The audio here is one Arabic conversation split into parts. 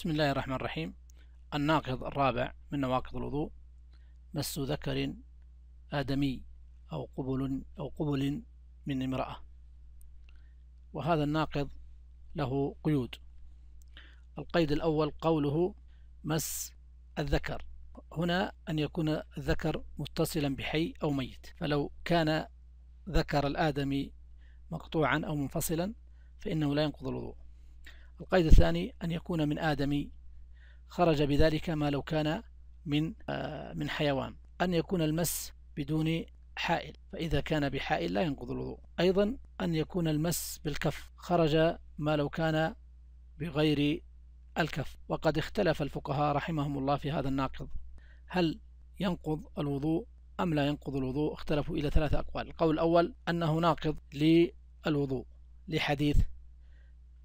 بسم الله الرحمن الرحيم الناقض الرابع من نواقض الوضوء مس ذكر آدمي أو قبل أو قبل من امرأة وهذا الناقض له قيود القيد الأول قوله مس الذكر هنا أن يكون الذكر متصلا بحي أو ميت فلو كان ذكر الآدمي مقطوعا أو منفصلا فإنه لا ينقض الوضوء القيد الثاني أن يكون من آدمي خرج بذلك ما لو كان من آه، من حيوان أن يكون المس بدون حائل فإذا كان بحائل لا ينقض الوضوء أيضا أن يكون المس بالكف خرج ما لو كان بغير الكف وقد اختلف الفقهاء رحمهم الله في هذا الناقض هل ينقض الوضوء أم لا ينقض الوضوء اختلفوا إلى ثلاثة أقوال القول الأول أنه ناقض للوضوء لحديث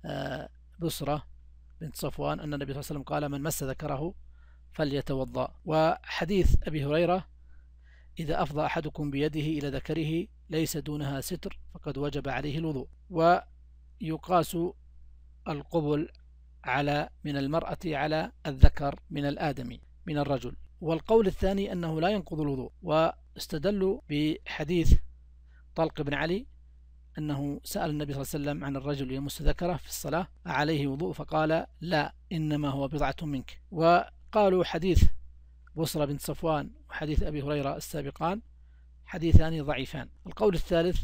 آه، بسرة بنت صفوان أن النبي صلى الله عليه وسلم قال من مس ذكره فليتوضأ وحديث أبي هريرة إذا أفضى أحدكم بيده إلى ذكره ليس دونها ستر فقد وجب عليه الوضوء ويقاس القبل على من المرأة على الذكر من الآدمي من الرجل والقول الثاني أنه لا ينقض الوضوء واستدلوا بحديث طلق بن علي أنه سأل النبي صلى الله عليه وسلم عن الرجل يمس ذكره في الصلاة عليه وضوء فقال لا إنما هو بضعة منك وقالوا حديث بصرة بنت صفوان وحديث أبي هريرة السابقان حديثان ضعيفان القول الثالث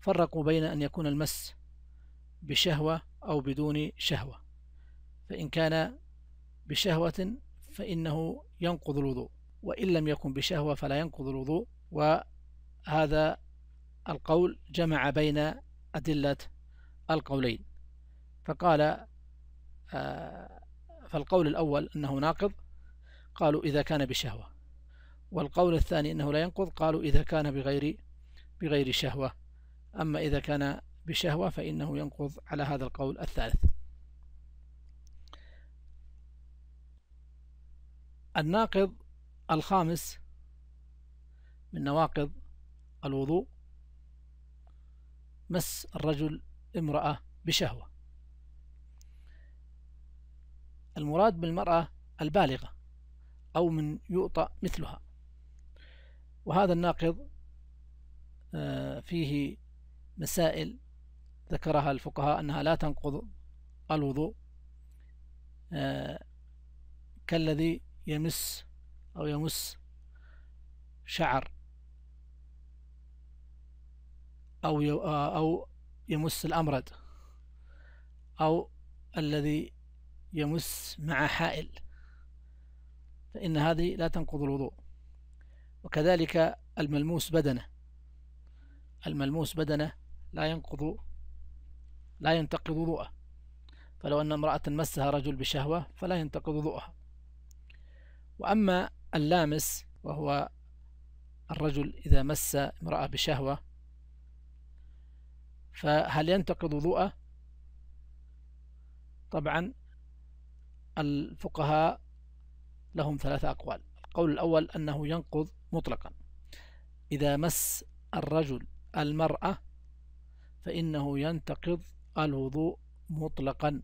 فرقوا بين أن يكون المس بشهوة أو بدون شهوة فإن كان بشهوة فإنه ينقض الوضوء وإن لم يكن بشهوة فلا ينقض الوضوء وهذا القول جمع بين أدلة القولين فقال آه، فالقول الأول أنه ناقض قالوا إذا كان بشهوة والقول الثاني أنه لا ينقض قالوا إذا كان بغير بغير شهوة أما إذا كان بشهوة فإنه ينقض على هذا القول الثالث الناقض الخامس من نواقض الوضوء مس الرجل امرأة بشهوة المراد بالمرأة البالغة أو من يؤطى مثلها وهذا الناقض آه، فيه مسائل ذكرها الفقهاء أنها لا تنقض الوضوء آه، كالذي يمس أو يمس شعر أو آه، أو يمس الأمرد أو الذي يمس مع حائل فإن هذه لا تنقض الوضوء وكذلك الملموس بدنه الملموس بدنه لا ينقض لا ينتقض وضوءه فلو أن امرأة مسها رجل بشهوة فلا ينتقض وضوءها وأما اللامس وهو الرجل إذا مس امرأة بشهوة فهل ينتقض وضوءه طبعا الفقهاء لهم ثلاثة أقوال القول الأول أنه ينقض مطلقا إذا مس الرجل المرأة فإنه ينتقض الوضوء مطلقا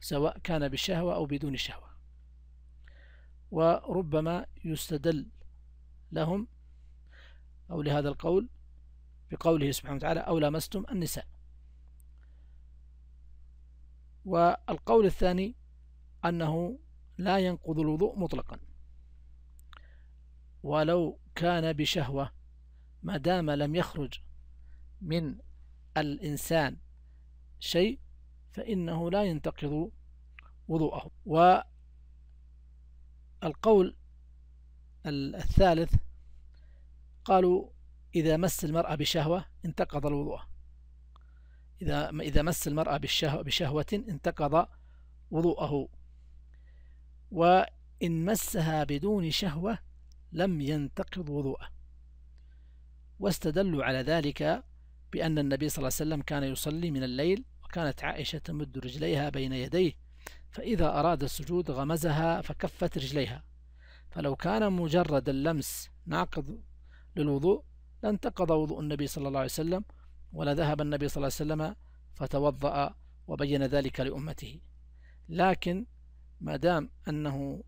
سواء كان بالشهوة أو بدون شهوة وربما يستدل لهم أو لهذا القول بقوله سبحانه وتعالى أو لمستم النساء والقول الثاني أنه لا ينقض الوضوء مطلقا ولو كان بشهوة ما دام لم يخرج من الإنسان شيء فإنه لا ينتقض وضوءه والقول الثالث قالوا إذا مس المرأة بشهوة انتقض الوضوء إذا إذا مس المرأة بالشهوة بشهوة انتقض وضوءه وإن مسها بدون شهوة لم ينتقض وضوءه واستدلوا على ذلك بأن النبي صلى الله عليه وسلم كان يصلي من الليل وكانت عائشة تمد رجليها بين يديه فإذا أراد السجود غمزها فكفت رجليها فلو كان مجرد اللمس ناقض للوضوء لانتقض وضوء النبي صلى الله عليه وسلم ولا ذهب النبي صلى الله عليه وسلم فتوضأ وبين ذلك لأمته لكن ما دام أنه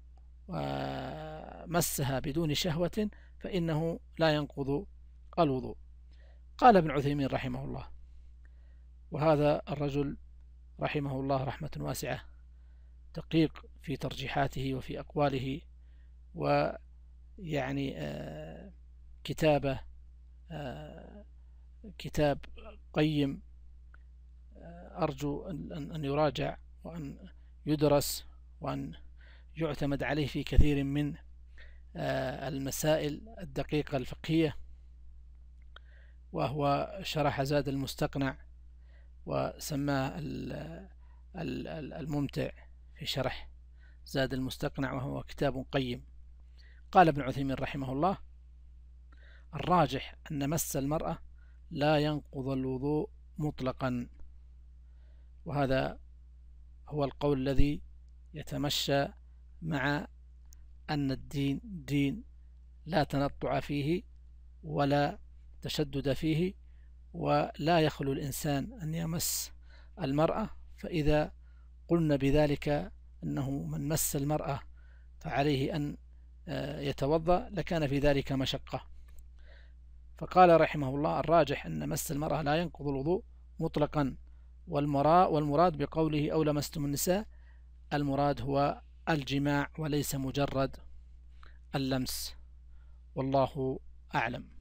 آه، مسها بدون شهوة فإنه لا ينقض الوضوء قال ابن عثيمين رحمه الله وهذا الرجل رحمه الله رحمة واسعة دقيق في ترجيحاته وفي أقواله ويعني آه، كتابه آه، كتاب قيم آه، أرجو أن يراجع وأن يدرس وأن يعتمد عليه في كثير من آه، المسائل الدقيقة الفقهية وهو شرح زاد المستقنع وسماه الممتع في شرح زاد المستقنع وهو كتاب قيم قال ابن عثيمين رحمه الله الراجح أن مس المرأة لا ينقض الوضوء مطلقا وهذا هو القول الذي يتمشى مع أن الدين دين لا تنطع فيه ولا تشدد فيه ولا يخلو الإنسان أن يمس المرأة فإذا قلنا بذلك أنه من مس المرأة فعليه أن آه، يتوضأ لكان في ذلك مشقة فقال رحمه الله الراجح أن مس المرأة لا ينقض الوضوء مطلقا والمراد بقوله أو لمستم النساء المراد هو الجماع وليس مجرد اللمس والله أعلم